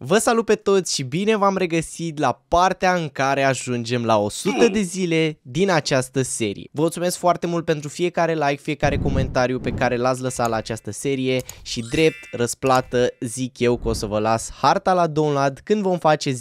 Vă salut pe toți și bine v-am regăsit la partea în care ajungem la 100 de zile din această serie. Vă mulțumesc foarte mult pentru fiecare like, fiecare comentariu pe care l-ați lăsat la această serie și drept răsplată zic eu că o să vă las harta la download când vom face 10.000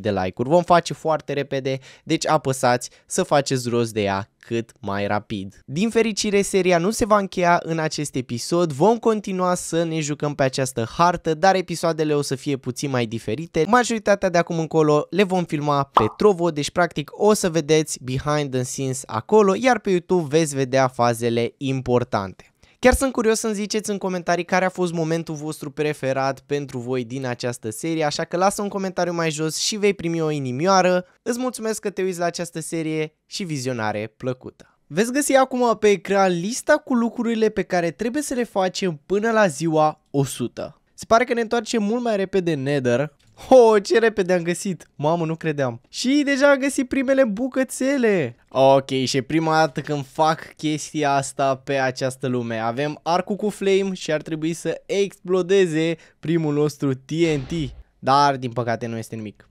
de like-uri. Vom face foarte repede, deci apăsați să faceți rost de ea cât mai rapid. Din fericire, seria nu se va încheia în acest episod, vom continua să ne jucăm pe această hartă, dar episoadele o să fie puțin mai diferite. Majoritatea de acum încolo le vom filma pe Trovo, deci practic o să vedeți behind the scenes acolo, iar pe YouTube veți vedea fazele importante. Chiar sunt curios să-mi ziceți în comentarii care a fost momentul vostru preferat pentru voi din această serie, așa că lasă un comentariu mai jos și vei primi o inimioară. Îți mulțumesc că te uiți la această serie și vizionare plăcută! Veți găsi acum pe ecran lista cu lucrurile pe care trebuie să le facem până la ziua 100. Se pare că ne întoarcem mult mai repede Nether, Oh, ce repede am găsit! Mamă, nu credeam. Și deja am găsit primele bucățele. Ok, și prima dată când fac chestia asta pe această lume. Avem arcul cu flame și ar trebui să explodeze primul nostru TNT. Dar, din păcate, nu este nimic.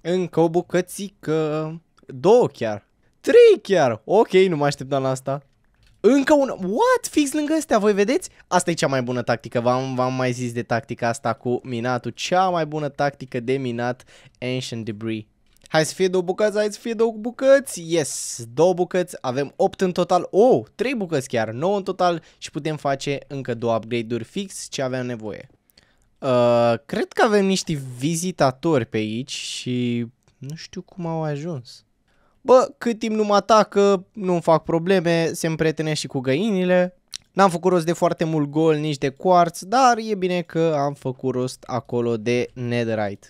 Încă o bucățică. Două chiar. Trei chiar. Ok, nu mă așteptam la asta. Încă un... What? Fix lângă astea, voi vedeți? Asta e cea mai bună tactică, v-am, mai zis de tactica asta cu minatul. Cea mai bună tactică de minat Ancient Debris. Hai să fie două bucăți, hai să fie două bucăți, yes, două bucăți, avem 8 în total, oh, 3 bucăți chiar, 9 în total și putem face încă două upgrade-uri fix ce aveam nevoie. Uh, cred că avem niște vizitatori pe aici și nu știu cum au ajuns bă, cât timp nu mă atacă, nu-mi fac probleme, se împrietenesc și cu găinile. N-am făcut rost de foarte mult gol, nici de quartz, dar e bine că am făcut rost acolo de netherite.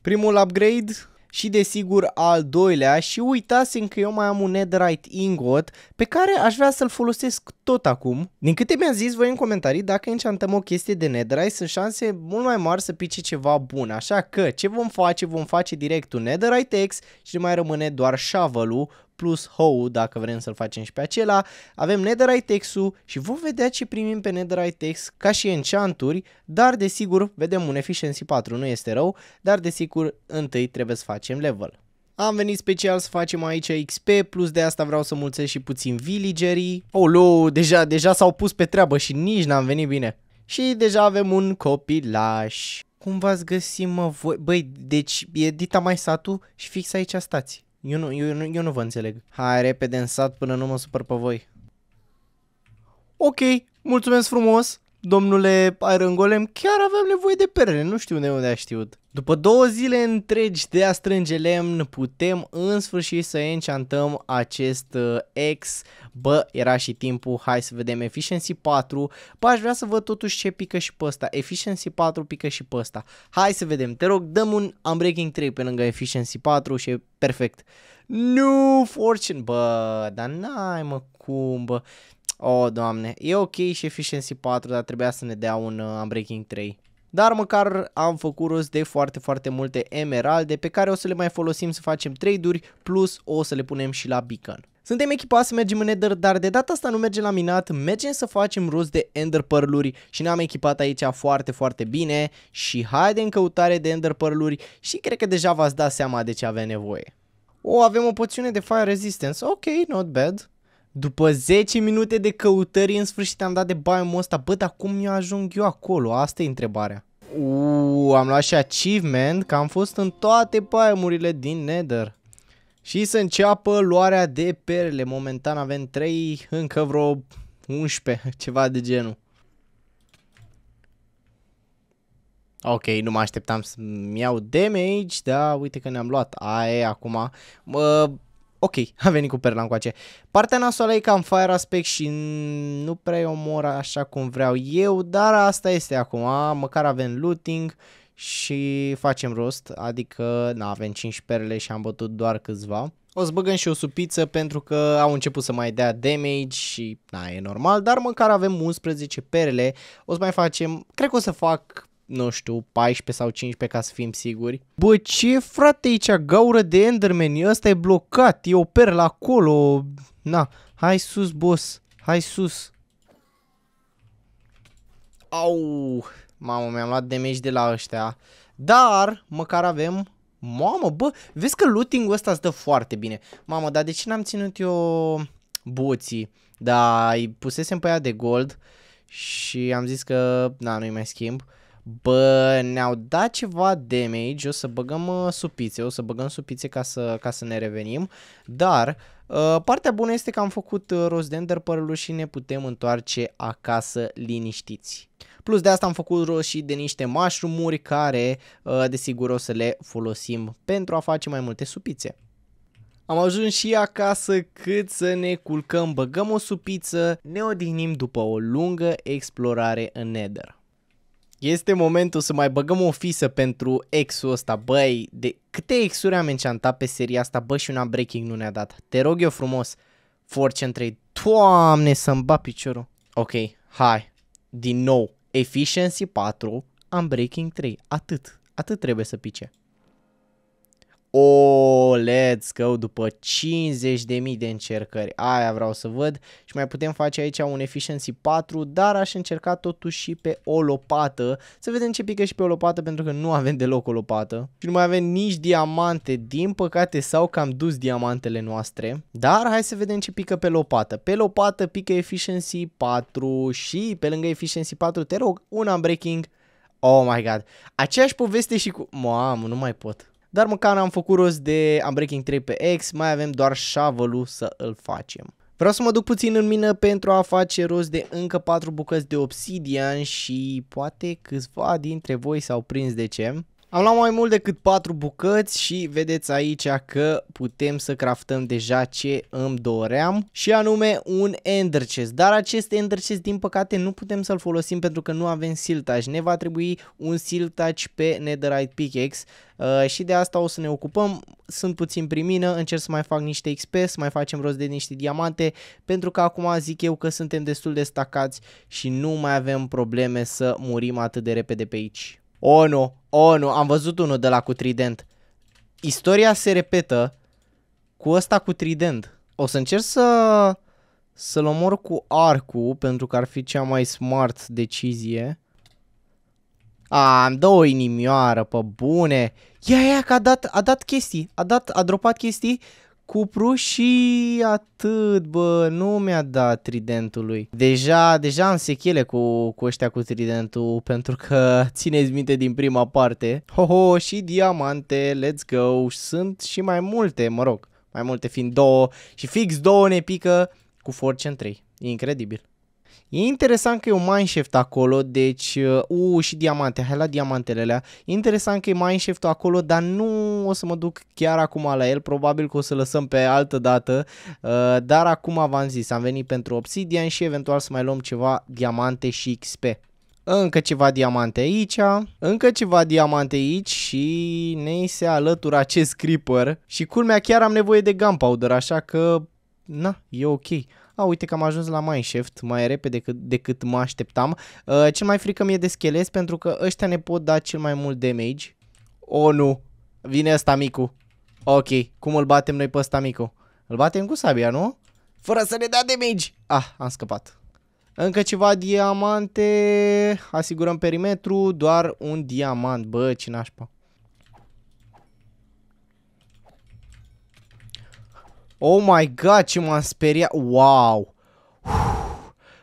Primul upgrade și desigur al doilea și uitasem că eu mai am un netherite ingot pe care aș vrea să-l folosesc tot acum. Din câte mi am zis voi în comentarii, dacă înceantăm o chestie de netherite, sunt șanse mult mai mari să pice ceva bun, așa că ce vom face? Vom face direct un netherite X și mai rămâne doar shovel plus HOW dacă vrem să-l facem și pe acela. Avem Netherite Text-ul și vom vedea ce primim pe Netherite Text ca și enchanturi, dar desigur vedem un Efficiency 4, nu este rău, dar desigur întâi trebuie să facem level. Am venit special să facem aici XP, plus de asta vreau să mulțesc și puțin villagerii. Olo, deja, deja s-au pus pe treabă și nici n-am venit bine. Și deja avem un copilaș. Cum v-ați găsit, mă, voi? Băi, deci e Dita mai satul și fix aici stați. Eu nu, eu, nu, eu nu vă înțeleg. Hai repede în sat până nu mă supăr pe voi. Ok, mulțumesc frumos! domnule Iron Golem, chiar aveam nevoie de perle, nu știu de unde a știut. După două zile întregi de a strânge lemn, putem în sfârșit să enchantăm acest uh, ex. Bă, era și timpul, hai să vedem Efficiency 4. Bă, aș vrea să văd totuși ce pică și pe ăsta. Efficiency 4 pică și pe ăsta. Hai să vedem, te rog, dăm un Unbreaking 3 pe lângă Efficiency 4 și e perfect. Nu, Fortune, bă, dar n-ai mă cum, bă. Oh, doamne, e ok și efficiency 4, dar trebuia să ne dea un uh, unbreaking 3. Dar măcar am făcut rost de foarte, foarte multe emeralde pe care o să le mai folosim să facem trade-uri, plus o să le punem și la beacon. Suntem echipați să mergem în Nether, dar de data asta nu mergem la minat, mergem să facem rost de Ender Pearl-uri și ne-am echipat aici foarte, foarte bine și haide în căutare de Ender Pearl-uri și cred că deja v-ați dat seama de ce avea nevoie. O, oh, avem o poțiune de Fire Resistance, ok, not bad. După 10 minute de căutări, în sfârșit am dat de biome ăsta. Bă, dar cum eu ajung eu acolo? Asta e întrebarea. Uuu, am luat și achievement că am fost în toate biomurile din Nether. Și să înceapă luarea de perle. Momentan avem 3, încă vreo 11, ceva de genul. Ok, nu mă așteptam să-mi iau damage, da, uite că ne-am luat AE acum. Mă, ok, a venit cu perla încoace. Partea nasoală e cam fire aspect și nu prea omor așa cum vreau eu, dar asta este acum, măcar avem looting și facem rost, adică na, avem 5 perle și am bătut doar câțiva. O să băgăm și o supiță pentru că au început să mai dea damage și na, e normal, dar măcar avem 11 perle. O să mai facem, cred că o să fac nu știu, 14 sau 15 ca să fim siguri. Bă, ce frate aici, gaură de Enderman, ăsta e blocat, e o perlă acolo. Na, hai sus, boss, hai sus. Au, mamă, mi-am luat damage de la ăștia. Dar, măcar avem... Mamă, bă, vezi că looting-ul ăsta îți dă foarte bine. Mamă, dar de ce n-am ținut eu buții? Da, îi pusesem pe ea de gold și am zis că, na, nu-i mai schimb. Uh, Bă, ne-au dat ceva damage, o să băgăm uh, supițe, o să băgăm supițe ca să, ca să ne revenim, dar uh, partea bună este că am făcut uh, rost de enderpearl și ne putem întoarce acasă liniștiți. Plus de asta am făcut rost și de niște mushroom care uh, desigur o să le folosim pentru a face mai multe supițe. Am ajuns și acasă cât să ne culcăm, băgăm o supiță, ne odihnim după o lungă explorare în Nether. Este momentul să mai băgăm o fisă pentru exul ăsta, băi, de câte exuri am înceantat pe seria asta, bă, și una breaking nu ne-a dat. Te rog eu frumos, Fortune 3, doamne să-mi bat piciorul. Ok, hai, din nou, efficiency 4, am breaking 3, atât, atât trebuie să pice. O, let's go, după 50.000 de încercări, aia vreau să văd și mai putem face aici un efficiency 4, dar aș încerca totuși și pe o lopată, să vedem ce pică și pe o lopată pentru că nu avem deloc o lopată și nu mai avem nici diamante, din păcate sau că am dus diamantele noastre, dar hai să vedem ce pică pe lopată, pe lopată pică efficiency 4 și pe lângă efficiency 4 te rog un unbreaking, oh my god, aceeași poveste și cu, mamă nu mai pot. Dar măcar am făcut rost de Unbreaking 3 pe X, mai avem doar shovel să îl facem. Vreau să mă duc puțin în mină pentru a face rost de încă 4 bucăți de obsidian și poate câțiva dintre voi s-au prins de ce. Am luat mai mult decât 4 bucăți și vedeți aici că putem să craftăm deja ce îmi doream și anume un ender chest. Dar acest ender chest din păcate nu putem să-l folosim pentru că nu avem siltage. Ne va trebui un siltage pe netherite pickaxe uh, și de asta o să ne ocupăm. Sunt puțin primină, încerc să mai fac niște XP, să mai facem rost de niște diamante pentru că acum zic eu că suntem destul de stacați și nu mai avem probleme să murim atât de repede pe aici. O, oh, nu, o, oh, nu, am văzut unul de la cu trident. Istoria se repetă cu ăsta cu trident. O să încerc să... Să-l omor cu arcul, pentru că ar fi cea mai smart decizie. A, am dă o inimioară, pe bune. Ia, ia, că a dat, a dat chestii, a dat, a dropat chestii cupru și atât, bă, nu mi-a dat tridentul lui. Deja, deja am sechele cu, cu ăștia cu tridentul, pentru că țineți minte din prima parte. Ho, ho, și diamante, let's go, sunt și mai multe, mă rog, mai multe fiind două și fix două ne pică cu Fortune 3. incredibil. E interesant că e un mineshaft acolo, deci, u, uh, și diamante, hai la diamantele alea. E interesant că e mineshaft acolo, dar nu o să mă duc chiar acum la el, probabil că o să lăsăm pe altă dată, uh, dar acum v-am zis, am venit pentru obsidian și eventual să mai luăm ceva diamante și XP. Încă ceva diamante aici, încă ceva diamante aici și ne se alătură acest creeper și culmea chiar am nevoie de gunpowder, așa că na, e ok a, uite că am ajuns la Mineshaft mai repede decât, decât mă așteptam. Uh, cel mai frică mi-e de schelet pentru că ăștia ne pot da cel mai mult damage. Oh, nu! Vine ăsta micu. Ok, cum îl batem noi pe ăsta micu? Îl batem cu sabia, nu? Fără să ne dea damage! Ah, am scăpat. Încă ceva diamante, asigurăm perimetru, doar un diamant, bă, ce nașpa. Oh my god, ce m-am speriat. Wow. Uf.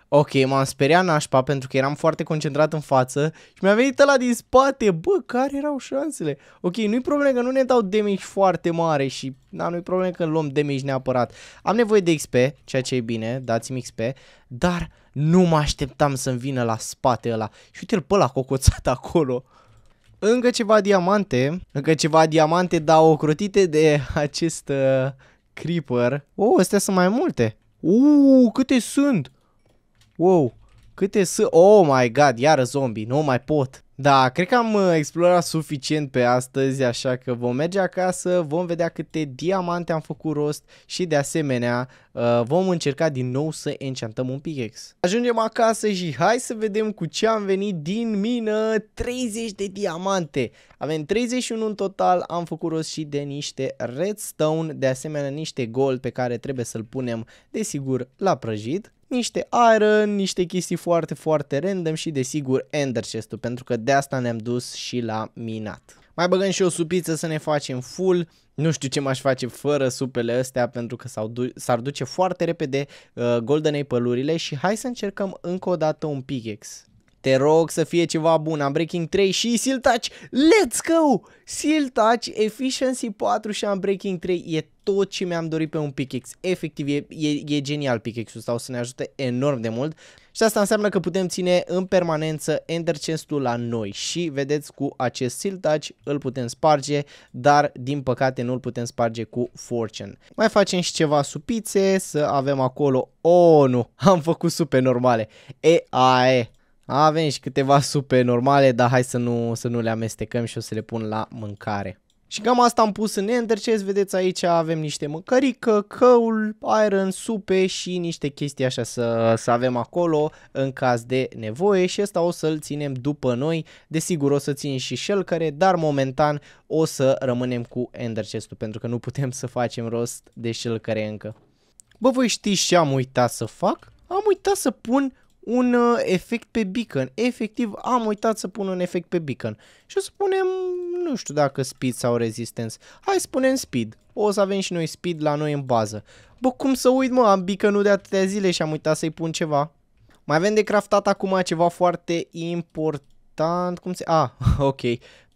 Ok, m-am speriat nașpa pentru că eram foarte concentrat în față și mi-a venit la din spate. Bă, care erau șansele? Ok, nu-i probleme că nu ne dau damage foarte mare și da, nu-i probleme că luăm damage neapărat. Am nevoie de XP, ceea ce e bine, dați-mi XP, dar nu mă așteptam să-mi vină la spate ăla. Și uite-l pe ăla cocoțat acolo. Încă ceva diamante, încă ceva diamante, dar ocrotite de acest... Uh Creeper. Oh, astea sunt mai multe. Uuu, câte sunt! Wow, câte sunt! Oh my god, iară zombie, nu mai pot! Da, cred că am uh, explorat suficient pe astăzi, așa că vom merge acasă, vom vedea câte diamante am făcut rost și de asemenea uh, vom încerca din nou să enchantăm un pix. Ajungem acasă și hai să vedem cu ce am venit din mină, 30 de diamante. Avem 31 în total, am făcut rost și de niște redstone, de asemenea niște gold pe care trebuie să-l punem desigur la prăjit niște iron, niște chestii foarte, foarte random și desigur ender chest pentru că de asta ne-am dus și la minat. Mai băgăm și o supiță să ne facem full, nu știu ce m-aș face fără supele astea pentru că s-ar duce foarte repede uh, golden apple-urile și hai să încercăm încă o dată un pickaxe. Te rog să fie ceva bun. Am Breaking 3 și Seal Touch. Let's go! Seal Touch, Efficiency 4 și am Breaking 3 e tot ce mi-am dorit pe un pickaxe. Efectiv, e, e, e genial pickaxe-ul ăsta, o să ne ajute enorm de mult. Și asta înseamnă că putem ține în permanență Ender chest-ul la noi și vedeți cu acest seal touch îl putem sparge, dar din păcate nu îl putem sparge cu fortune. Mai facem și ceva supițe, să avem acolo, oh nu, am făcut supe normale, e, a, e, avem și câteva supe normale, dar hai să nu, să nu le amestecăm și o să le pun la mâncare. Și cam asta am pus în Ender Chest, vedeți aici avem niște mâncărică, căul, iron, supe și niște chestii așa să, să avem acolo în caz de nevoie și asta o să-l ținem după noi. Desigur o să țin și care, dar momentan o să rămânem cu Ender Chest-ul pentru că nu putem să facem rost de care încă. Bă, voi știți ce am uitat să fac? Am uitat să pun un uh, efect pe beacon. Efectiv, am uitat să pun un efect pe beacon. Și o să punem, nu știu dacă speed sau resistance. Hai să punem speed. O să avem și noi speed la noi în bază. Bă, cum să uit, mă, am beacon de atâtea zile și am uitat să-i pun ceva. Mai avem de craftat acum ceva foarte important. Cum se... A, ah, ok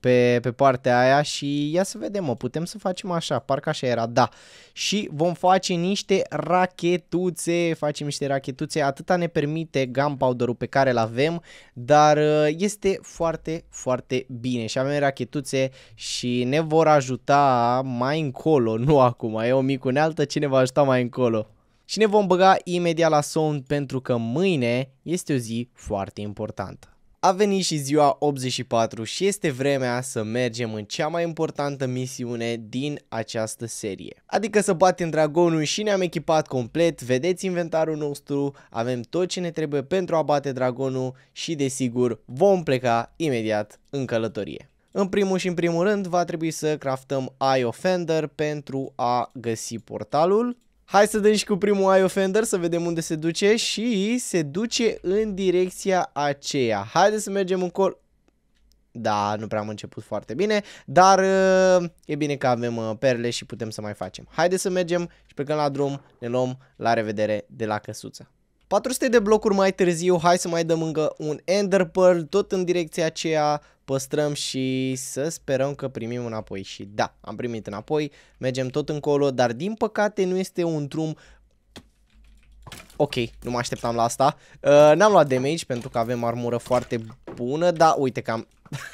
pe, pe partea aia și ia să vedem, mă, putem să facem așa, parcă așa era, da. Și vom face niște rachetuțe, facem niște rachetuțe, atâta ne permite gunpowder-ul pe care îl avem, dar uh, este foarte, foarte bine și avem rachetuțe și ne vor ajuta mai încolo, nu acum, e o mică unealtă, cine va ajuta mai încolo. Și ne vom băga imediat la somn pentru că mâine este o zi foarte importantă. A venit și ziua 84 și este vremea să mergem în cea mai importantă misiune din această serie. Adică să batem dragonul și ne-am echipat complet, vedeți inventarul nostru, avem tot ce ne trebuie pentru a bate dragonul și desigur vom pleca imediat în călătorie. În primul și în primul rând va trebui să craftăm Eye Offender pentru a găsi portalul Hai să dăm și cu primul eye offender să vedem unde se duce și se duce în direcția aceea. Haideți să mergem col. Da, nu prea am început foarte bine, dar uh, e bine că avem uh, perle și putem să mai facem. Haideți să mergem și plecăm la drum, ne luăm la revedere de la căsuță. 400 de blocuri mai târziu, hai să mai dăm încă un Ender Pearl, tot în direcția aceea, păstrăm și să sperăm că primim înapoi. Și da, am primit înapoi, mergem tot încolo, dar din păcate nu este un drum Ok, nu mă așteptam la asta. Uh, N-am luat damage pentru că avem armură foarte bună, dar uite că am...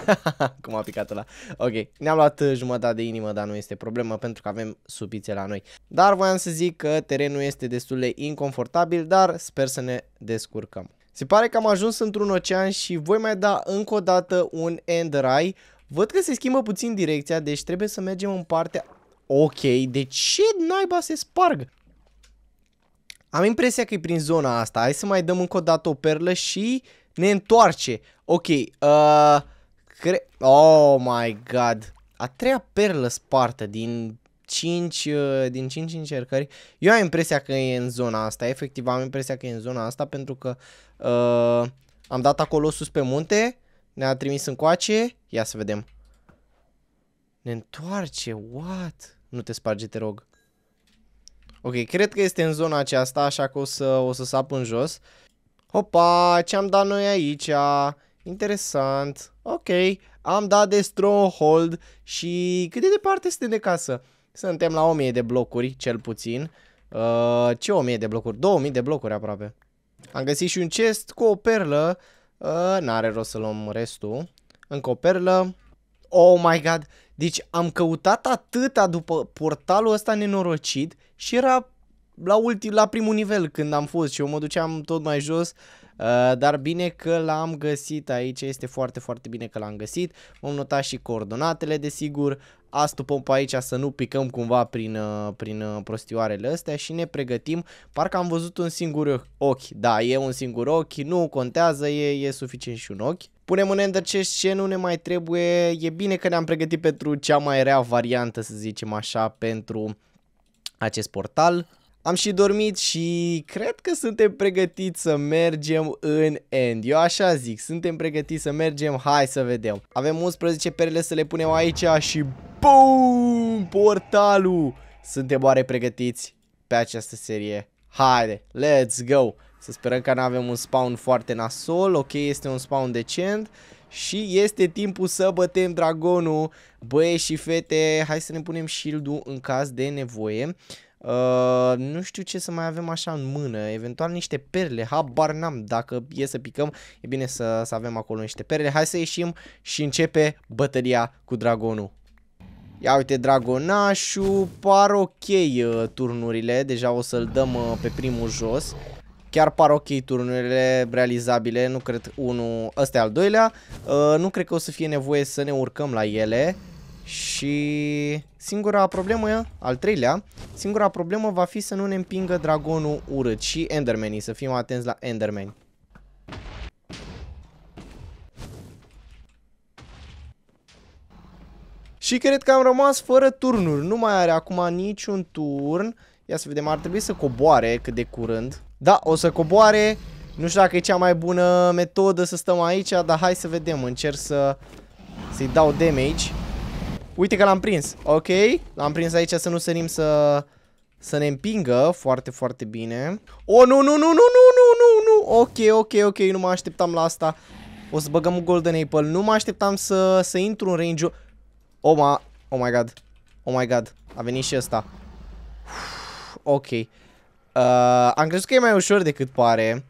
Cum a picat ăla. Ok, ne-am luat uh, jumătate de inimă, dar nu este problemă pentru că avem supițe la noi. Dar voiam să zic că terenul este destul de inconfortabil, dar sper să ne descurcăm. Se pare că am ajuns într-un ocean și voi mai da încă o dată un end rai. Văd că se schimbă puțin direcția, deci trebuie să mergem în partea... Ok, de ce naiba se sparg? Am impresia că e prin zona asta. Hai să mai dăm încă o dată o perlă și ne întoarce. Ok, uh, cre... Oh my god. A treia perlă spartă din 5, uh, din 5 încercări, eu am impresia că e în zona asta, efectiv am impresia că e în zona asta pentru că uh, am dat acolo sus pe munte, ne-a trimis încoace, ia să vedem. Ne întoarce, what? Nu te sparge, te rog. Ok, cred că este în zona aceasta, așa că o să, o să sap în jos. Hopa, ce-am dat noi aici? Interesant. Ok, am dat de Stronghold și cât de departe suntem de casă? Suntem la 1000 de blocuri, cel puțin. Uh, ce 1000 de blocuri? 2000 de blocuri aproape. Am găsit și un chest cu o perlă. Uh, N-are rost să luăm restul. Încă o perlă. Oh my god. Deci am căutat atâta după portalul ăsta nenorocit și era la, ultim, la primul nivel când am fost și eu mă duceam tot mai jos. Uh, dar bine că l-am găsit aici, este foarte, foarte bine că l-am găsit. Vom nota și coordonatele, desigur astupăm pe aici să nu picăm cumva prin, uh, prin uh, prostioarele astea și ne pregătim. Parcă am văzut un singur ochi. Da, e un singur ochi, nu contează, e, e suficient și un ochi. Punem un Ender Chest ce nu ne mai trebuie. E bine că ne-am pregătit pentru cea mai rea variantă, să zicem așa, pentru acest portal. Am și dormit și cred că suntem pregătiți să mergem în end. Eu așa zic, suntem pregătiți să mergem, hai să vedem. Avem 11 perle să le punem aici și BOOM! Portalul! Suntem oare pregătiți pe această serie? Haide, let's go! Să sperăm că nu avem un spawn foarte nasol, ok, este un spawn decent și este timpul să bătem dragonul. Băie și fete, hai să ne punem shield-ul în caz de nevoie. Uh, nu știu ce să mai avem așa în mână, eventual niște perle, habar n-am, dacă e să picăm, e bine să, să avem acolo niște perle. Hai să ieșim și începe bătălia cu dragonul. Ia uite, dragonașul, par ok uh, turnurile, deja o să-l dăm uh, pe primul jos. Chiar par ok turnurile realizabile, nu cred unul, ăsta e al doilea. Uh, nu cred că o să fie nevoie să ne urcăm la ele. Uh, și singura problemă, al treilea, singura problemă va fi să nu ne împingă dragonul urât și endermenii, să fim atenți la endermeni. Și cred că am rămas fără turnuri, nu mai are acum niciun turn. Ia să vedem, ar trebui să coboare cât de curând. Da, o să coboare, nu știu dacă e cea mai bună metodă să stăm aici, dar hai să vedem, încerc să... Să-i dau damage Uite că l-am prins. Ok. L-am prins aici să nu sărim să... Să ne împingă foarte, foarte bine. Oh, nu, nu, nu, nu, nu, nu, nu, nu. Ok, ok, ok. Nu mă așteptam la asta. O să băgăm un Golden Apple. Nu mă așteptam să, să intru în range -ul. Oh, ma... oh my god. Oh my god. A venit și ăsta. ok. Uh, am crezut că e mai ușor decât pare.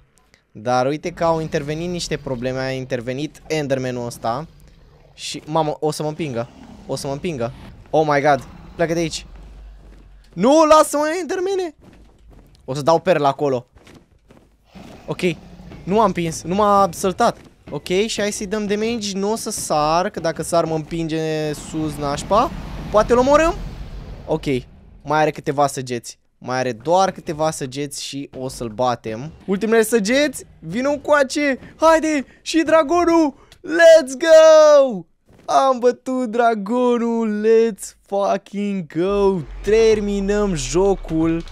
Dar uite că au intervenit niște probleme. A intervenit Endermanul ăsta. Și, mamă, o să mă împingă. O să mă împingă. Oh my god. Pleacă de aici. Nu, lasă-mă, intermene. O să dau perla acolo. Ok. Nu m-am pins. Nu m-a săltat. Ok, și hai să-i dăm damage. Nu o să sar, că dacă sar mă împinge sus nașpa. poate îl omorâm? Ok. Mai are câteva săgeți. Mai are doar câteva săgeți și o să-l batem. Ultimele săgeți, vină cu coace! Haide! Și dragonul! Let's go! Am bătut dragonul, let's fucking go! Terminăm jocul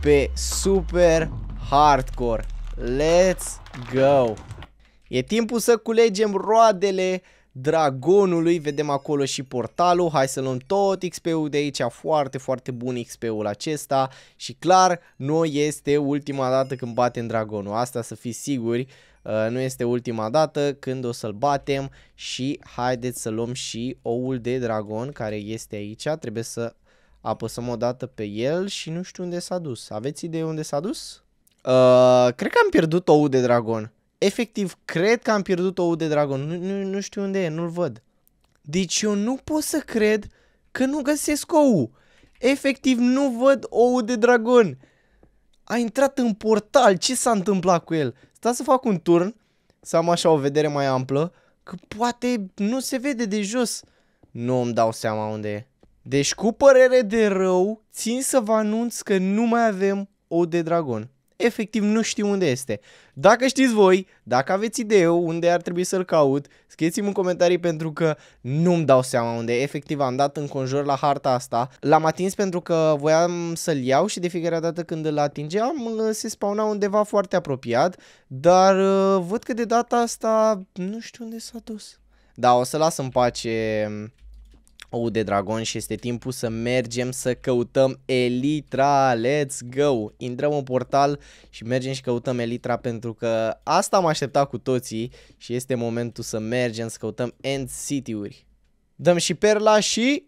pe super hardcore. Let's go! E timpul să culegem roadele dragonului, vedem acolo și portalul, hai să luăm tot XP-ul de aici, foarte, foarte bun XP-ul acesta și clar, nu este ultima dată când batem dragonul, asta să fiți siguri, Uh, nu este ultima dată când o să-l batem și haideți să luăm și oul de dragon care este aici, trebuie să apăsăm o dată pe el și nu știu unde s-a dus. Aveți idee unde s-a dus? Uh, cred că am pierdut oul de dragon. Efectiv, cred că am pierdut oul de dragon. Nu, nu, nu știu unde e, nu-l văd. Deci eu nu pot să cred că nu găsesc ou. Efectiv, nu văd ou de dragon. A intrat în portal. Ce s-a întâmplat cu el? stau să fac un turn, să am așa o vedere mai amplă, că poate nu se vede de jos. Nu îmi dau seama unde e. Deci cu părere de rău, țin să vă anunț că nu mai avem o de dragon efectiv nu știu unde este. Dacă știți voi, dacă aveți idee unde ar trebui să-l caut, scrieți-mi în comentarii pentru că nu-mi dau seama unde. Efectiv am dat înconjur la harta asta. L-am atins pentru că voiam să-l iau și de fiecare dată când îl atingeam se spauna undeva foarte apropiat, dar uh, văd că de data asta nu știu unde s-a dus. Da, o să las în pace ou de dragon și este timpul să mergem să căutăm Elitra, let's go! Intrăm în portal și mergem și căutăm Elitra pentru că asta am așteptat cu toții și este momentul să mergem să căutăm End City-uri. Dăm și perla și...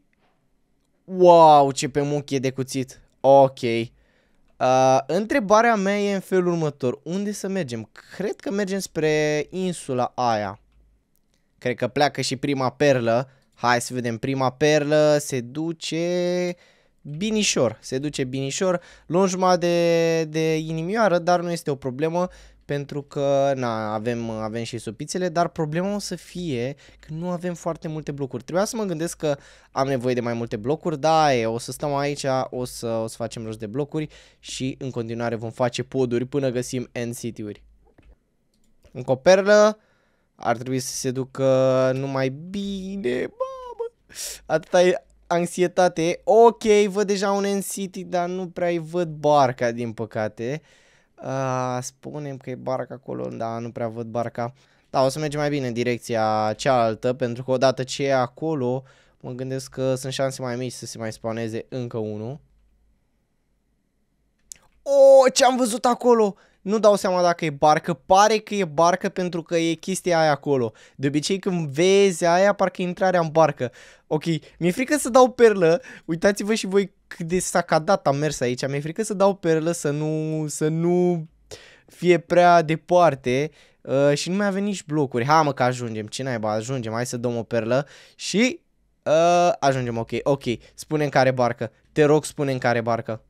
Wow, ce pe muchie de cuțit! Ok. Uh, întrebarea mea e în felul următor. Unde să mergem? Cred că mergem spre insula aia. Cred că pleacă și prima perlă. Hai să vedem, prima perlă se duce binișor, se duce binișor, luăm de, de inimioară, dar nu este o problemă pentru că na, avem, avem și supițele, dar problema o să fie că nu avem foarte multe blocuri. Trebuia să mă gândesc că am nevoie de mai multe blocuri, da, e, o să stăm aici, o să, o să facem rost de blocuri și în continuare vom face poduri până găsim end city-uri. Încă o perlă, ar trebui să se ducă numai bine, bă! Atâta e anxietate. Ok, văd deja un N-City, dar nu prea îi văd barca, din păcate. Uh, spunem că e barca acolo, dar nu prea văd barca. Da, o să mergem mai bine în direcția cealaltă, pentru că odată ce e acolo, mă gândesc că sunt șanse mai mici să se mai spaneze încă unul. Oh, ce am văzut acolo! nu dau seama dacă e barcă, pare că e barcă pentru că e chestia aia acolo. De obicei când vezi aia, parcă e intrarea în barcă. Ok, mi-e frică să dau perlă, uitați-vă și voi cât de sacadat am mers aici, mi-e frică să dau perlă să nu, să nu fie prea departe uh, și nu mai avem nici blocuri. Ha mă că ajungem, ce naiba, ajungem, hai să dăm o perlă și uh, ajungem, ok, ok, spune în care barcă, te rog spune în care barcă.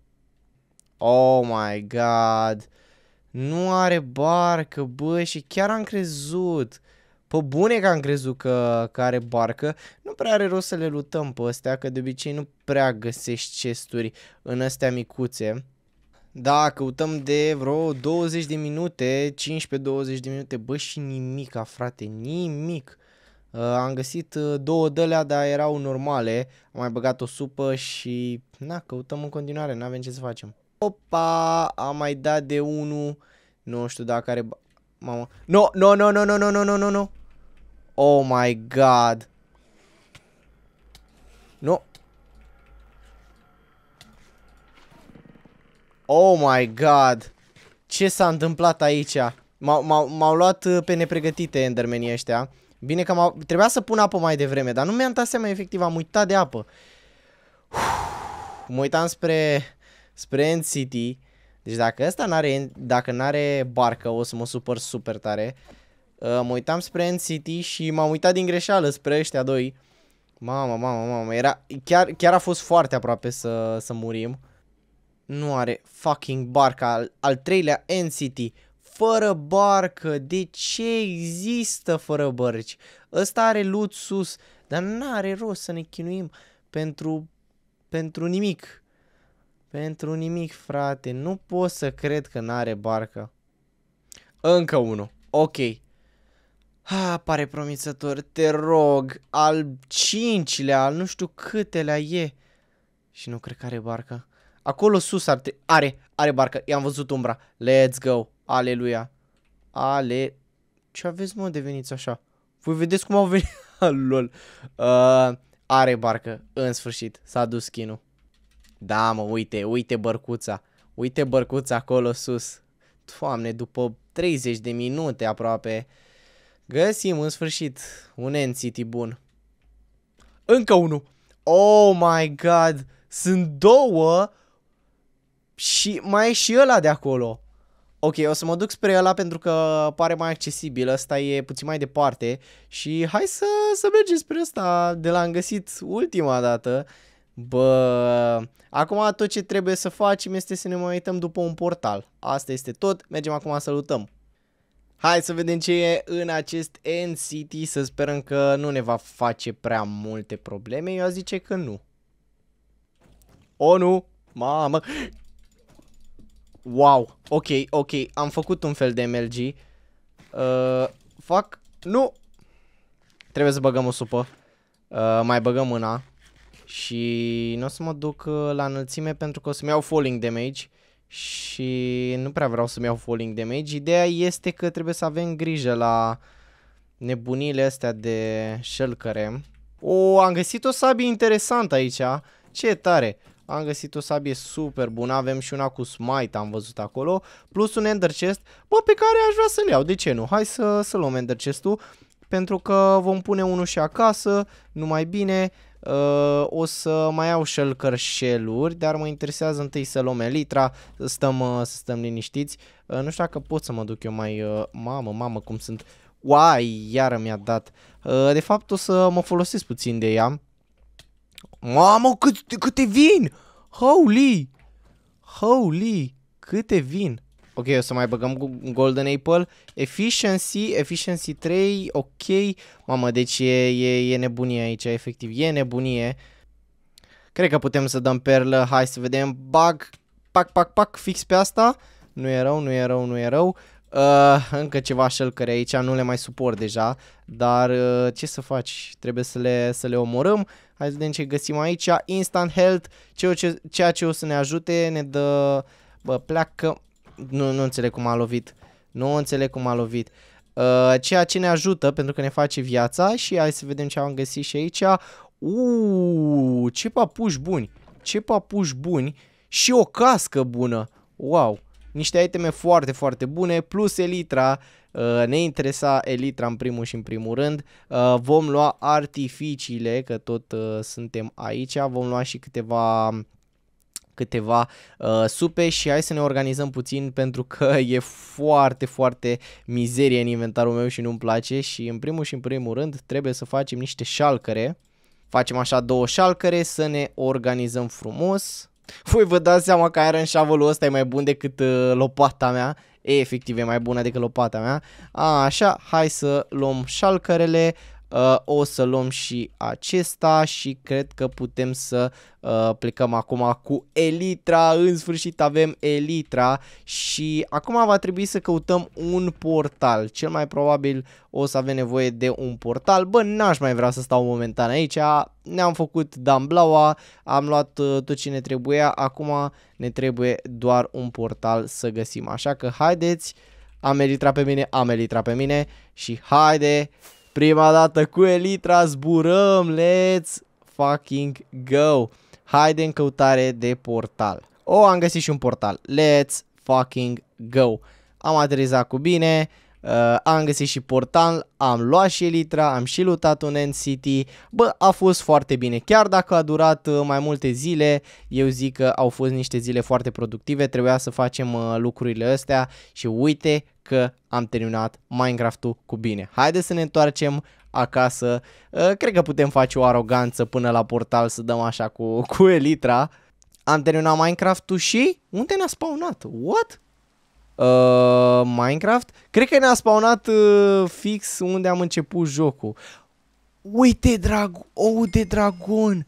Oh my god nu are barcă, bă, și chiar am crezut. Pă bune că am crezut că, că are barcă, nu prea are rost să le lutăm pe astea, că de obicei nu prea găsești chesturi în astea micuțe. Da, căutăm de vreo 20 de minute, 15-20 de minute, bă, și nimic, frate, nimic. Uh, am găsit uh, două dălea, dar erau normale, am mai băgat o supă și, na, căutăm în continuare, n-avem ce să facem. Opa, am mai dat de unul. Nu știu dacă are... Mamă. No, no, no, no, no, no, no, no, no, no. Oh my god. No. Oh my god. Ce s-a întâmplat aici? M-au luat uh, pe nepregătite endermenii ăștia. Bine că trebuia să pun apă mai devreme, dar nu mi-am dat seama efectiv, am uitat de apă. Uf, mă uitam spre spre End City. Deci dacă ăsta n-are, dacă n-are barcă, o să mă supăr super tare. Uh, mă uitam spre End City și m-am uitat din greșeală spre ăștia doi. Mamă, mamă, mamă, era, chiar, chiar a fost foarte aproape să, să murim. Nu are fucking barca, al, al treilea End City. Fără barcă, de ce există fără bărci? Ăsta are loot sus, dar n-are rost să ne chinuim pentru, pentru nimic. Pentru nimic, frate. Nu pot să cred că n-are barcă. Încă unul. Ok. Ah, pare promițător. Te rog. Al cincilea, al nu știu câtelea e. Și nu cred că are barcă. Acolo sus ar te... are, are barcă. I-am văzut umbra. Let's go. Aleluia. Ale... Ce aveți, mă, deveniți așa? Voi vedeți cum au venit... Lol. Uh, are barcă. În sfârșit. S-a dus chinul. Da, mă, uite, uite bărcuța. Uite bărcuța acolo sus. Doamne, după 30 de minute aproape, găsim în sfârșit un entity bun. Încă unul. Oh my god, sunt două și mai e și ăla de acolo. Ok, o să mă duc spre ăla pentru că pare mai accesibil, ăsta e puțin mai departe și hai să, să mergem spre ăsta de la am găsit ultima dată Bă, acum tot ce trebuie să facem este să ne mai uităm după un portal. Asta este tot, mergem acum să lutăm. Hai să vedem ce e în acest NCT, să sperăm că nu ne va face prea multe probleme, eu zice că nu. O, nu, mamă. Wow, ok, ok, am făcut un fel de MLG. Uh, fac, nu. Trebuie să băgăm o supă. Uh, mai băgăm mâna, și nu o să mă duc uh, la înălțime pentru că o să-mi iau falling damage și nu prea vreau să-mi iau falling damage. Ideea este că trebuie să avem grijă la nebunile astea de shulkere. O, am găsit o sabie interesantă aici. Ce tare! Am găsit o sabie super bună, avem și una cu smite, am văzut acolo, plus un ender chest, bă, pe care aș vrea să-l iau, de ce nu? Hai să, să luăm ender chest-ul, pentru că vom pune unul și acasă, numai bine, Uh, o să mai iau și cărșeluri, dar mă interesează întâi să luăm elitra, să stăm, uh, să stăm liniștiți. Uh, nu știu dacă pot să mă duc eu mai... Uh, mamă, mamă, cum sunt... Uai, iară mi-a dat. Uh, de fapt, o să mă folosesc puțin de ea. Mamă, cât, câte vin! Holy! Holy! Câte vin! Ok, o să mai băgăm Golden Apple. Efficiency, Efficiency 3, ok. Mamă, deci e, e, e nebunie aici, efectiv, e nebunie. Cred că putem să dăm perlă, hai să vedem. Bag, pac, pac, pac, fix pe asta. Nu e rău, nu e rău, nu e rău. Uh, încă ceva șălcări aici, nu le mai suport deja, dar uh, ce să faci, trebuie să le, să le omorâm. Hai să vedem ce găsim aici, Instant Health, ceea ce, ceea ce o să ne ajute, ne dă... Bă, pleacă, nu, nu înțeleg cum a lovit. Nu înțeleg cum a lovit. Uh, ceea ce ne ajută pentru că ne face viața și hai să vedem ce am găsit și aici. Uuu, ce papuși buni. Ce papuși buni și o cască bună. Wow, niște iteme foarte, foarte bune, plus elitra, uh, ne interesa elitra în primul și în primul rând. Uh, vom lua artificiile, că tot uh, suntem aici, vom lua și câteva câteva uh, supe și hai să ne organizăm puțin pentru că e foarte, foarte mizerie în inventarul meu și nu-mi place și în primul și în primul rând trebuie să facem niște șalcăre. Facem așa două șalcăre să ne organizăm frumos. Voi vă dați seama că Iron Shovel-ul ăsta e mai bun decât uh, lopata mea. E, efectiv e mai bună decât lopata mea. A, așa, hai să luăm șalcărele, uh, o să luăm și acesta și cred că putem să uh, plecăm acum cu Elitra, în sfârșit avem Elitra și acum va trebui să căutăm un portal, cel mai probabil o să avem nevoie de un portal, bă n-aș mai vrea să stau momentan aici, ne-am făcut damblaua, am luat uh, tot ce ne trebuia, acum ne trebuie doar un portal să găsim, așa că haideți, am Elitra pe mine, am Elitra pe mine și haide Prima dată cu Elitra zburăm, let's fucking go. Haide în căutare de portal. O, oh, am găsit și un portal. Let's fucking go. Am aterizat cu bine. Uh, am găsit și portal, am luat și Elitra, am și luptat un End City. Bă, a fost foarte bine. Chiar dacă a durat uh, mai multe zile, eu zic că au fost niște zile foarte productive. Trebuia să facem uh, lucrurile astea și uite că am terminat Minecraft-ul cu bine. Haideți să ne întoarcem acasă. Uh, cred că putem face o aroganță până la portal să dăm așa cu, cu Elitra. Am terminat Minecraft-ul și unde ne-a spawnat? What? uh, Minecraft, cred că ne-a spawnat uh, fix unde am început jocul. Uite, drag, ou de dragon!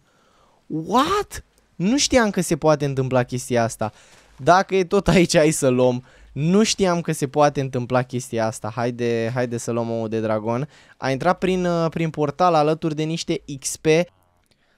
What? Nu știam că se poate întâmpla chestia asta. Dacă e tot aici, ai să luăm. Nu știam că se poate întâmpla chestia asta. Haide, haide să luăm ou de dragon. A intrat prin, uh, prin portal alături de niște XP.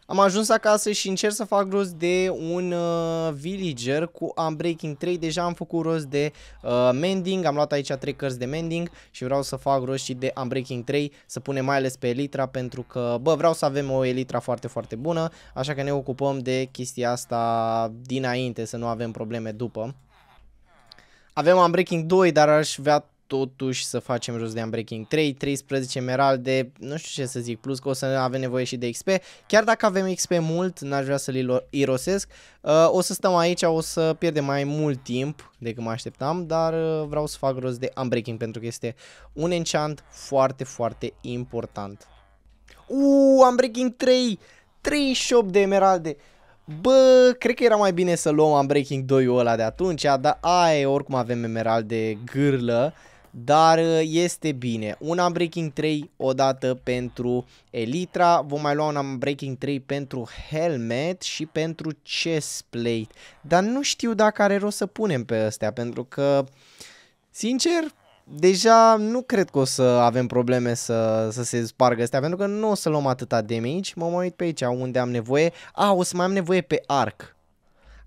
Am ajuns acasă și încerc să fac rost de un uh, villager cu Unbreaking 3. Deja am făcut rost de uh, mending, am luat aici 3 cărți de mending și vreau să fac rost și de Unbreaking 3, să punem mai ales pe Elitra pentru că, bă, vreau să avem o Elitra foarte, foarte bună, așa că ne ocupăm de chestia asta dinainte, să nu avem probleme după. Avem Unbreaking 2, dar aș vrea totuși să facem rost de Unbreaking 3, 13 emeralde, nu știu ce să zic, plus că o să avem nevoie și de XP. Chiar dacă avem XP mult, n-aș vrea să-l irosesc, uh, o să stăm aici, o să pierdem mai mult timp decât mă așteptam, dar uh, vreau să fac rost de Unbreaking pentru că este un enchant foarte, foarte important. Uuu, Unbreaking 3! 38 de emeralde! Bă, cred că era mai bine să luăm Unbreaking 2-ul ăla de atunci, dar aia oricum avem emeralde gârlă dar uh, este bine. Un Unbreaking 3 odată pentru Elytra, vom mai lua un Unbreaking 3 pentru Helmet și pentru Chestplate, dar nu știu dacă are rost să punem pe astea, pentru că, sincer, deja nu cred că o să avem probleme să, să se spargă astea, pentru că nu o să luăm atâta damage. Mă mai uit pe aici unde am nevoie. A, o să mai am nevoie pe arc.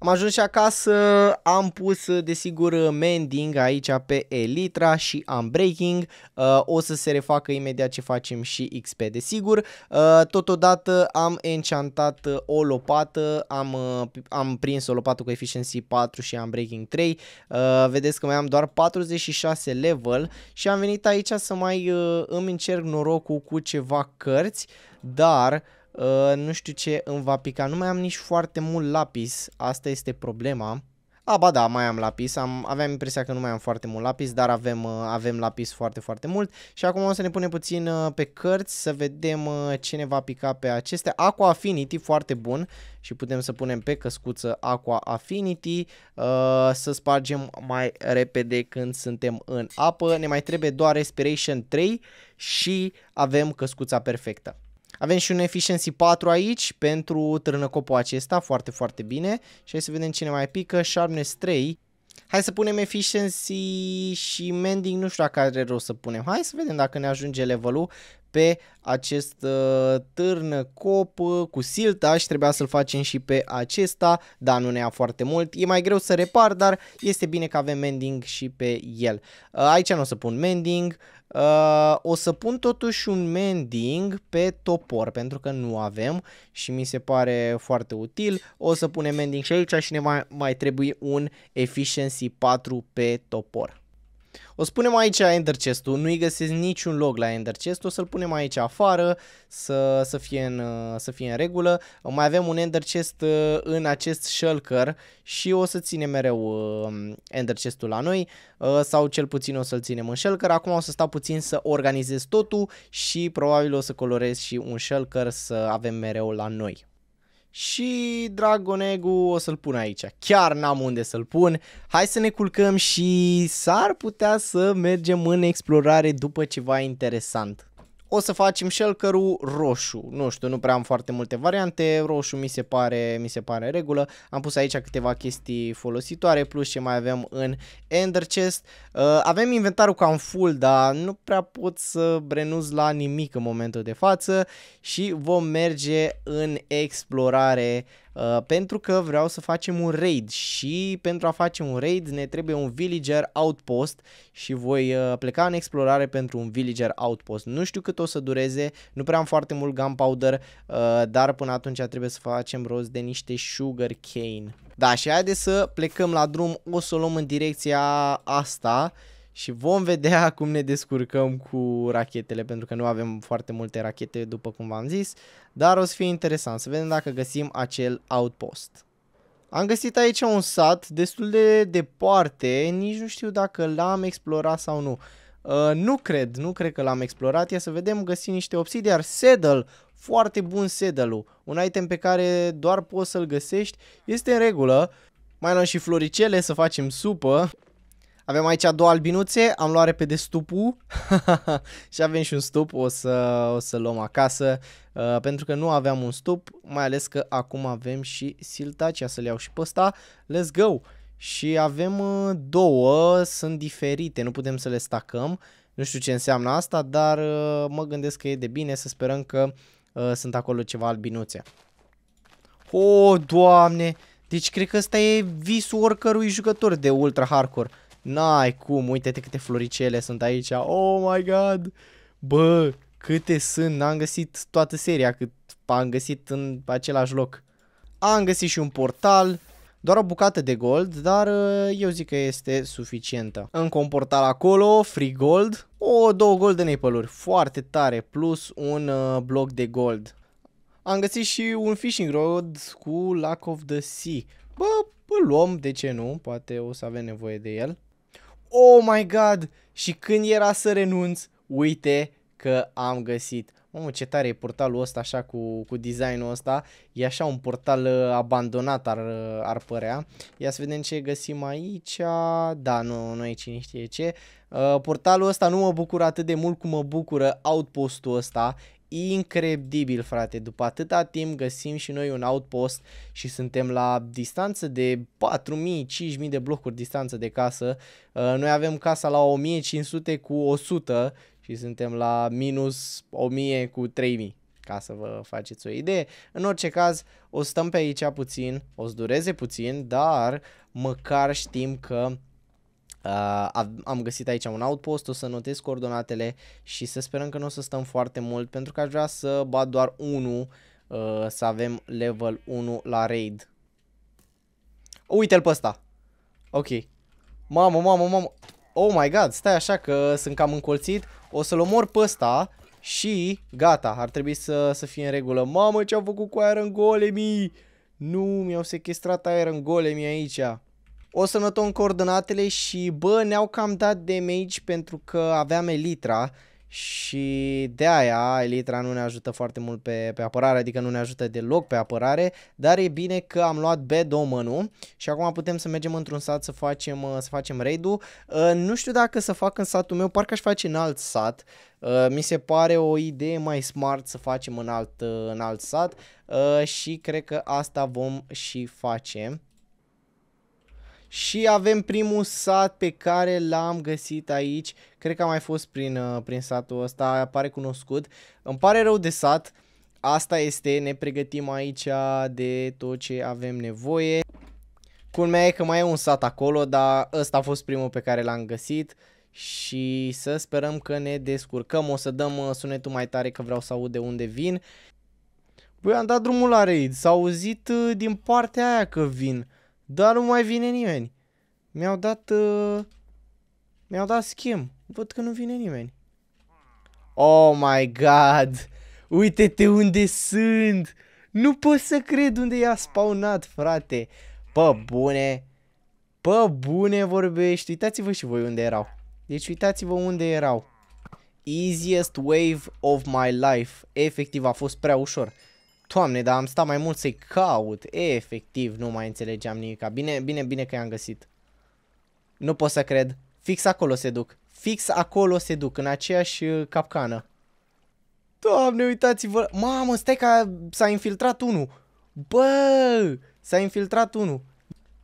Am ajuns și acasă, am pus desigur mending aici pe elitra și am breaking, uh, o să se refacă imediat ce facem și XP desigur. Uh, totodată am enchantat uh, o lopată, am, uh, am prins o lopată cu efficiency 4 și am breaking 3. Uh, vedeți că mai am doar 46 level și am venit aici să mai uh, îmi încerc norocul cu ceva cărți, dar... Uh, Uh, nu știu ce îmi va pica. Nu mai am nici foarte mult lapis. Asta este problema. A, ba da, mai am lapis, am, aveam impresia că nu mai am foarte mult lapis, dar avem, uh, avem lapis foarte, foarte mult. Și acum o să ne punem puțin uh, pe cărți să vedem ce ne va pica pe acestea. Aqua Affinity, foarte bun și putem să punem pe căscuță Aqua Affinity, să spargem mai repede când suntem în apă. Ne mai trebuie doar Respiration 3 și avem căscuța perfectă. Avem și un efficiency 4 aici pentru târnăcopul acesta, foarte, foarte bine. Și hai să vedem cine mai pică, sharpness 3. Hai să punem efficiency și mending, nu știu dacă are rost să punem. Hai să vedem dacă ne ajunge levelul, pe acest uh, târn cop uh, cu silta și trebuia să-l facem și pe acesta, dar nu ne ia foarte mult. E mai greu să repar, dar este bine că avem mending și pe el. Uh, aici nu o să pun mending, o să pun totuși un mending pe topor pentru că nu avem și mi se pare foarte util. O să punem mending și aici și ne mai, mai trebuie un efficiency 4 pe topor. O spunem aici ender chest-ul, nu-i găsesc niciun loc la ender chest o să-l punem aici afară să, să, fie în, să fie în regulă. Mai avem un ender chest uh, în acest shulker și o să ținem mereu um, ender chest la noi uh, sau cel puțin o să-l ținem în shulker. Acum o să stau puțin să organizez totul și probabil o să colorez și un shulker să avem mereu la noi și Dragonegu o să-l pun aici. Chiar n-am unde să-l pun. Hai să ne culcăm și s-ar putea să mergem în explorare după ceva interesant. O să facem shelker-ul roșu. Nu știu, nu prea am foarte multe variante. Roșu mi se pare, mi se pare regulă. Am pus aici câteva chestii folositoare, plus ce mai avem în Ender Chest. Uh, avem inventarul cam full, dar nu prea pot să brenuz la nimic în momentul de față și vom merge în explorare Uh, pentru că vreau să facem un raid și pentru a face un raid ne trebuie un villager outpost și voi uh, pleca în explorare pentru un villager outpost. Nu știu cât o să dureze, nu prea am foarte mult gunpowder, uh, dar până atunci trebuie să facem rost de niște sugar cane. Da, și haideți să plecăm la drum, o să o luăm în direcția asta și vom vedea cum ne descurcăm cu rachetele, pentru că nu avem foarte multe rachete, după cum v-am zis, dar o să fie interesant să vedem dacă găsim acel outpost. Am găsit aici un sat destul de departe, nici nu știu dacă l-am explorat sau nu. Uh, nu cred, nu cred că l-am explorat, ia să vedem, găsim niște obsidiar, saddle, foarte bun saddle-ul, un item pe care doar poți să-l găsești, este în regulă. Mai luăm și floricele să facem supă. Avem aici două albinuțe, am luat repede stupul și avem și un stup, o să, o să luăm acasă, uh, pentru că nu aveam un stup, mai ales că acum avem și silta, ce să le iau și pe ăsta, let's go! Și avem uh, două, sunt diferite, nu putem să le stacăm, nu știu ce înseamnă asta, dar uh, mă gândesc că e de bine, să sperăm că uh, sunt acolo ceva albinuțe. O, oh, doamne! Deci cred că ăsta e visul oricărui jucător de ultra hardcore N-ai cum, uite-te câte floricele sunt aici. Oh my god! Bă, câte sunt, n-am găsit toată seria cât am găsit în același loc. Am găsit și un portal, doar o bucată de gold, dar uh, eu zic că este suficientă. Încă un portal acolo, free gold, o, două golden apple-uri, foarte tare, plus un uh, bloc de gold. Am găsit și un fishing rod cu Lack of the Sea. Bă, îl luăm, de ce nu? Poate o să avem nevoie de el oh my god, și când era să renunț, uite că am găsit. Mamă, ce tare e portalul ăsta așa cu, cu designul ăsta. E așa un portal uh, abandonat ar, uh, ar părea. Ia să vedem ce găsim aici. Da, nu, nu e cine știe ce. Uh, portalul ăsta nu mă bucură atât de mult cum mă bucură outpostul ăsta incredibil, frate. După atâta timp găsim și noi un outpost și suntem la distanță de 4.000-5.000 de blocuri distanță de casă. Uh, noi avem casa la 1.500 cu 100 și suntem la minus 1.000 cu 3.000 ca să vă faceți o idee. În orice caz, o stăm pe aici puțin, o să dureze puțin, dar măcar știm că Uh, am găsit aici un outpost, o să notez coordonatele și să sperăm că nu o să stăm foarte mult pentru că aș vrea să bat doar 1 uh, să avem level 1 la raid. Uite-l pe ăsta! Ok. Mamă, mamă, mamă! Oh my god, stai așa că sunt cam încolțit. O să-l omor pe ăsta și gata, ar trebui să, să fie în regulă. Mamă, ce-au făcut cu Iron Golemii! Nu, mi-au sequestrat Iron Golemii aici. O să notăm coordonatele și bă, ne-au cam dat damage pentru că aveam Elitra și de aia Elitra nu ne ajută foarte mult pe, pe apărare, adică nu ne ajută deloc pe apărare, dar e bine că am luat b domănu și acum putem să mergem într-un sat să facem, să facem raid-ul. Uh, nu știu dacă să fac în satul meu, parcă aș face în alt sat, uh, mi se pare o idee mai smart să facem în alt, uh, în alt sat și cred că asta vom și face. Și avem primul sat pe care l-am găsit aici, cred că am mai fost prin, uh, prin satul ăsta, pare cunoscut. Îmi pare rău de sat, asta este, ne pregătim aici de tot ce avem nevoie. Culmea e că mai e un sat acolo, dar ăsta a fost primul pe care l-am găsit și să sperăm că ne descurcăm. O să dăm uh, sunetul mai tare că vreau să aud de unde vin. Băi, am dat drumul la raid, s-a auzit uh, din partea aia că vin. Dar nu mai vine nimeni. Mi-au dat... Uh, Mi-au dat schimb. Văd că nu vine nimeni. Oh my god! Uite-te unde sunt! Nu pot să cred unde i-a spawnat, frate! Pă bune! Pă bune vorbești! Uitați-vă și voi unde erau. Deci uitați-vă unde erau. Easiest wave of my life. Efectiv, a fost prea ușor. Doamne, dar am stat mai mult să-i caut. E, efectiv, nu mai înțelegeam nimic. Bine, bine, bine că i-am găsit. Nu pot să cred. Fix acolo se duc. Fix acolo se duc, în aceeași uh, capcană. Doamne, uitați-vă. Mamă, stai că s-a infiltrat unul. Bă, s-a infiltrat unul.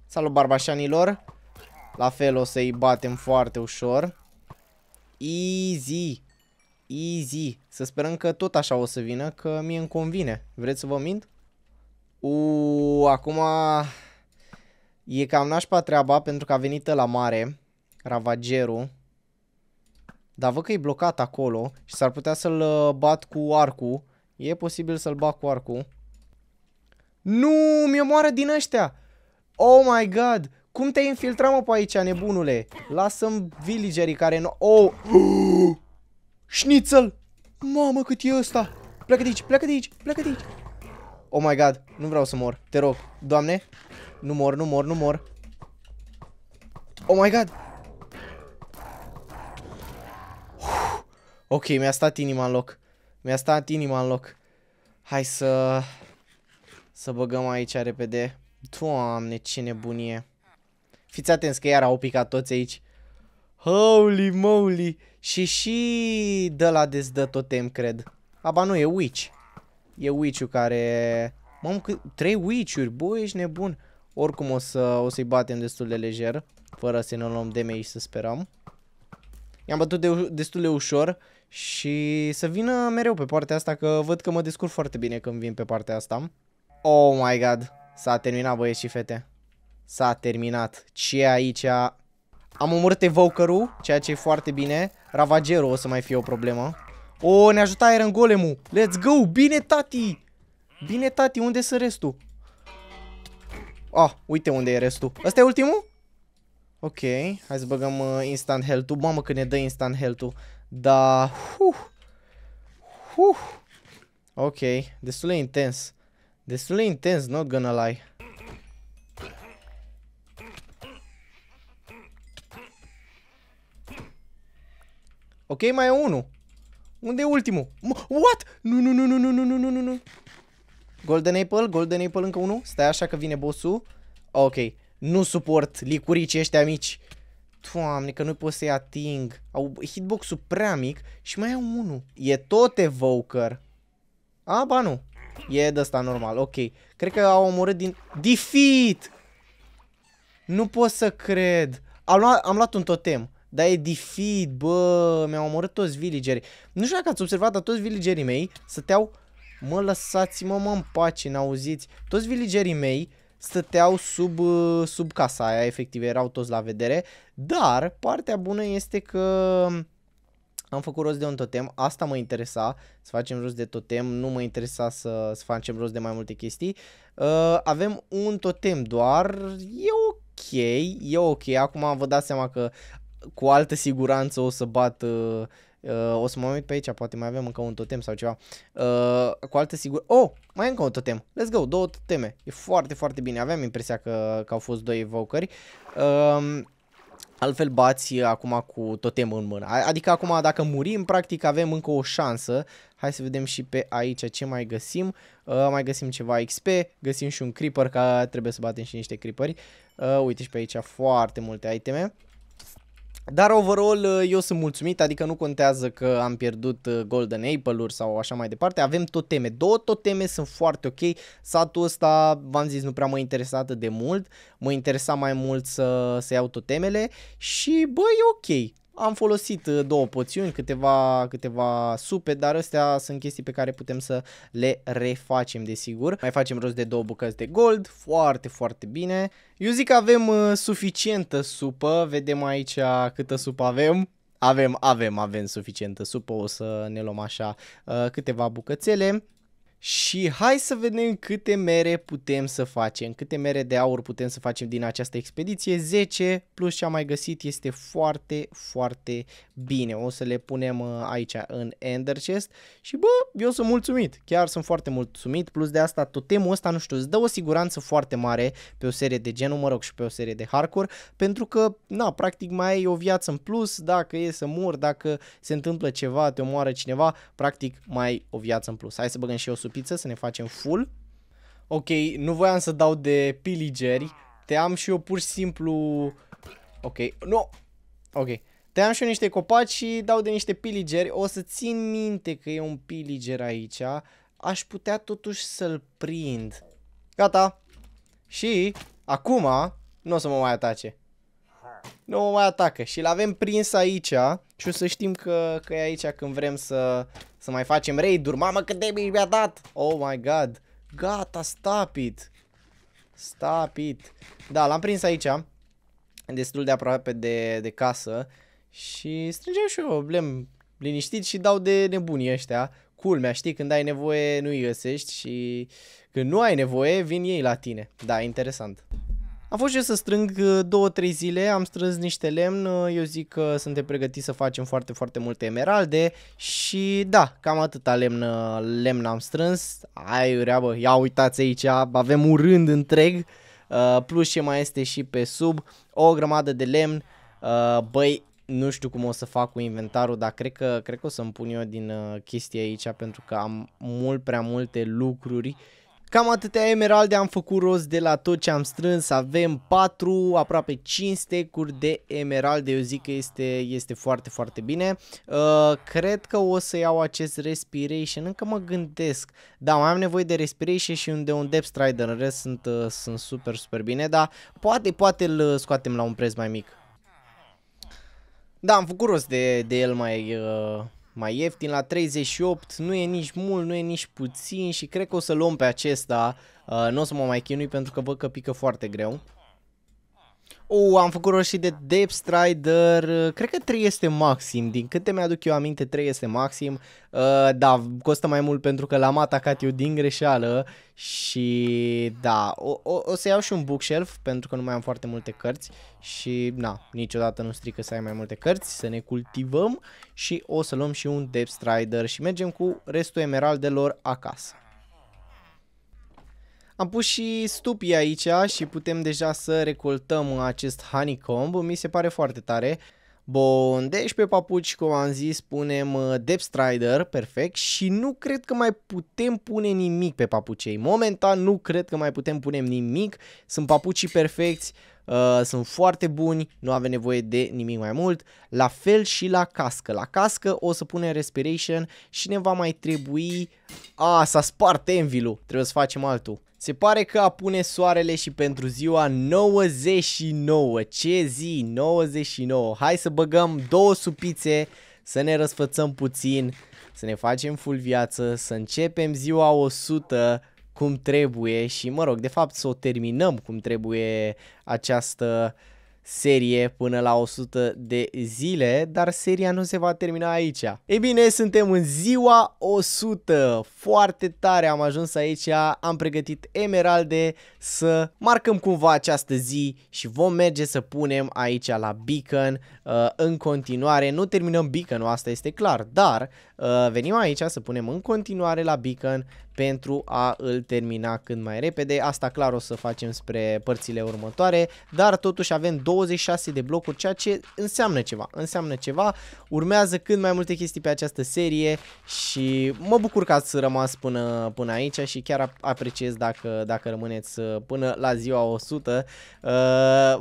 Salut, barbașanilor. La fel o să-i batem foarte ușor. Easy. Easy. Să sperăm că tot așa o să vină, că mie îmi convine. Vreți să vă mint? Uuu, acum e cam nașpa treaba pentru că a venit la mare, ravagerul. Dar văd că e blocat acolo și s-ar putea să-l uh, bat cu arcul. E posibil să-l bat cu arcul. Nu, mi-e moară din ăștia! Oh my god! Cum te-ai infiltrat mă pe aici, nebunule? Lasă-mi villagerii care nu... Oh! Șnițel! Mamă, cât e ăsta! Pleacă de aici, pleacă de aici, pleacă de aici! Oh my god, nu vreau să mor, te rog. Doamne, nu mor, nu mor, nu mor. Oh my god! Ok, mi-a stat inima în loc. Mi-a stat inima în loc. Hai să... Să băgăm aici repede. Doamne, ce nebunie. Fiți atenți că iar au picat toți aici. Holy moly! Și și de la dezdă totem, cred. Aba nu, e witch. E witch-ul care... Mamă, cât... trei witch-uri, bă, ești nebun. Oricum o, să, o să-i batem destul de lejer, fără să ne luăm damage, să sperăm. I-am bătut de, destul de ușor și să vină mereu pe partea asta, că văd că mă descurc foarte bine când vin pe partea asta. Oh my god, s-a terminat băieți și fete. S-a terminat. Ce aici am omorât evoker ceea ce e foarte bine. Ravagerul o să mai fie o problemă. O, oh, ne ajută Iron Golem-ul. Let's go! Bine, tati! Bine, tati, unde sunt restul? Ah, uite unde e restul. Asta e ultimul? Ok, hai să băgăm uh, instant health-ul. Mamă că ne dă instant health-ul. Da, huh. Huh. Ok, destul de intens. Destul de intens, not gonna lie. Ok, mai e unul. Unde e ultimul? What? Nu, nu, nu, nu, nu, nu, nu, nu, nu. nu. Golden Apple, Golden Apple încă unul. Stai așa că vine bossul. Ok. Nu suport licuricii ăștia mici. Doamne, că nu pot să-i ating. Au hitbox-ul prea mic și mai e unul. E tot evoker. A, ba nu. E de ăsta normal, ok. Cred că au omorât din... Defeat! Nu pot să cred. Am luat, am luat un totem. Dar e defeat, bă, mi-au omorât toți villagerii. Nu știu dacă ați observat, dar toți villagerii mei stăteau... Mă, lăsați-mă, mă, în pace, n-auziți. Toți villagerii mei stăteau sub, uh, sub casa aia, efectiv, erau toți la vedere. Dar partea bună este că am făcut rost de un totem, asta mă interesa, să facem rost de totem, nu mă interesa să, să facem rost de mai multe chestii. Uh, avem un totem doar, e ok, e ok, acum vă dați seama că cu altă siguranță o să bat uh, uh, o să mă uit pe aici, poate mai avem încă un totem sau ceva. Uh, cu alte sigur. Oh, mai încă un totem. Let's go, două toteme. E foarte, foarte bine. Aveam impresia că, că au fost doi evocări. Uh, altfel bați acum cu totem în mână. Adică acum dacă murim, practic avem încă o șansă. Hai să vedem și pe aici ce mai găsim. Uh, mai găsim ceva XP, găsim și un creeper, că trebuie să batem și niște creeperi. Uh, uite și pe aici foarte multe iteme. Dar overall uh, eu sunt mulțumit, adică nu contează că am pierdut uh, Golden Apple-uri sau așa mai departe, avem teme, două teme sunt foarte ok, satul ăsta v-am zis nu prea mă interesat de mult, mă interesa mai mult să, să iau totemele și băi ok, am folosit uh, două poțiuni, câteva, câteva supe, dar astea sunt chestii pe care putem să le refacem, desigur. Mai facem rost de două bucăți de gold, foarte, foarte bine. Eu zic că avem uh, suficientă supă, vedem aici câtă supă avem. Avem, avem, avem suficientă supă, o să ne luăm așa uh, câteva bucățele. Și hai să vedem câte mere putem să facem, câte mere de aur putem să facem din această expediție. 10 plus ce am mai găsit este foarte, foarte Bine, o să le punem uh, aici în Ender Chest și bă, eu sunt mulțumit, chiar sunt foarte mulțumit, plus de asta totemul ăsta, nu știu, îți dă o siguranță foarte mare pe o serie de genul, mă rog, și pe o serie de hardcore, pentru că, na, practic mai ai o viață în plus, dacă e să mur dacă se întâmplă ceva, te omoară cineva, practic mai ai o viață în plus. Hai să băgăm și o supiță, să ne facem full. Ok, nu voiam să dau de piligeri, te am și eu pur și simplu... Ok, nu! No. Ok, Tăiam și eu niște copaci și dau de niște piligeri. O să țin minte că e un piliger aici. Aș putea totuși să-l prind. Gata. Și acum nu o să mă mai atace. Nu mă mai atacă. Și l-avem prins aici și o să știm că, că e aici când vrem să, să mai facem raid-uri. Mamă cât de mi-a dat! Oh my god. Gata, stop it. Stop it. Da, l-am prins aici. Destul de aproape de, de casă. Și strângeam și eu blem liniștit și dau de nebunii ăștia. Culmea, știi, când ai nevoie nu îi găsești și când nu ai nevoie vin ei la tine. Da, interesant. Am fost și eu să strâng 2-3 uh, zile, am strâns niște lemn, uh, eu zic că suntem pregătiți să facem foarte, foarte multe emeralde și da, cam atâta lemn, uh, lemn am strâns. Ai ureabă, ia uitați aici, avem un rând întreg, plus ce mai este și pe sub, o grămadă de lemn, băi, nu știu cum o să fac cu inventarul, dar cred că, cred că o să-mi pun eu din uh, chestia aici pentru că am mult prea multe lucruri. Cam atâtea emeralde am făcut rost de la tot ce am strâns, avem 4, aproape 5 stecuri de emeralde, eu zic că este, este foarte, foarte bine. Uh, cred că o să iau acest Respiration, încă mă gândesc, da, mai am nevoie de Respiration și unde un Depth Strider, în rest sunt, uh, sunt super, super bine, dar poate, poate îl scoatem la un preț mai mic. Da, am făcut rost de, de el mai, uh, mai ieftin la 38, nu e nici mult, nu e nici puțin și cred că o să luăm pe acesta, uh, nu o să mă mai chinui pentru că văd că pică foarte greu. Uh, am făcut roșii de Deep Strider, cred că 3 este maxim, din câte mi-aduc eu aminte 3 este maxim, uh, da, costă mai mult pentru că l-am atacat eu din greșeală și da, o, o, o să iau și un bookshelf pentru că nu mai am foarte multe cărți și na, niciodată nu strică să ai mai multe cărți, să ne cultivăm și o să luăm și un Deep Strider și mergem cu restul emeraldelor acasă. Am pus și stupii aici și putem deja să recoltăm acest honeycomb, mi se pare foarte tare. Bun, deci pe papuci, cum am zis, punem uh, Depth strider, perfect, și nu cred că mai putem pune nimic pe papucei. Momentan nu cred că mai putem pune nimic, sunt papucii perfecti, uh, sunt foarte buni, nu avem nevoie de nimic mai mult. La fel și la cască, la cască o să punem Respiration și ne va mai trebui... A, ah, s-a spart envil trebuie să facem altul. Se pare că apune soarele și pentru ziua 99. Ce zi? 99. Hai să băgăm două supițe, să ne răsfățăm puțin, să ne facem full viață, să începem ziua 100 cum trebuie și mă rog, de fapt să o terminăm cum trebuie această uh, serie până la 100 de zile, dar seria nu se va termina aici. Ei bine, suntem în ziua 100, foarte tare am ajuns aici, am pregătit emeralde să marcăm cumva această zi și vom merge să punem aici la beacon uh, în continuare. Nu terminăm beacon-ul, asta este clar, dar Uh, venim aici să punem în continuare la Beacon pentru a îl termina cât mai repede. Asta clar o să facem spre părțile următoare, dar totuși avem 26 de blocuri, ceea ce înseamnă ceva. Înseamnă ceva, urmează cât mai multe chestii pe această serie și mă bucur că ați rămas până, până aici și chiar apreciez dacă, dacă rămâneți uh, până la ziua 100. Uh,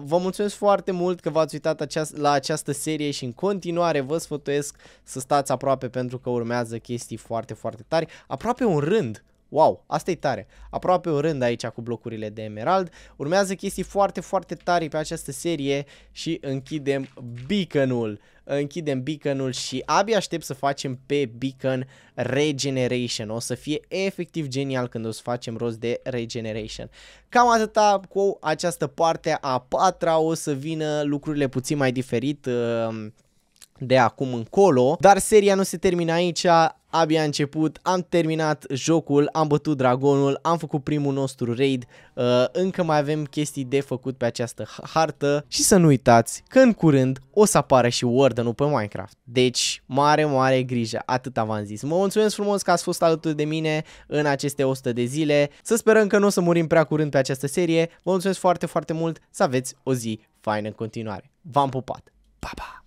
vă mulțumesc foarte mult că v-ați uitat aceast la această serie și în continuare vă sfătuiesc să stați aproape pentru că urmează chestii foarte, foarte tari, aproape un rând. Wow, asta e tare. Aproape un rând aici cu blocurile de emerald. Urmează chestii foarte, foarte tari pe această serie și închidem beaconul. Închidem beaconul și abia aștept să facem pe beacon regeneration. O să fie efectiv genial când o să facem rost de regeneration. Cam atâta cu această parte a patra. O să vină lucrurile puțin mai diferit. Uh, de acum încolo, dar seria nu se termină aici, abia a început, am terminat jocul, am bătut dragonul, am făcut primul nostru raid, uh, încă mai avem chestii de făcut pe această hartă și să nu uitați că în curând o să apară și Warden-ul pe Minecraft. Deci, mare, mare grijă, atât v-am zis. Mă mulțumesc frumos că ați fost alături de mine în aceste 100 de zile, să sperăm că nu o să murim prea curând pe această serie, vă mulțumesc foarte, foarte mult, să aveți o zi faină în continuare. V-am pupat! Pa, pa!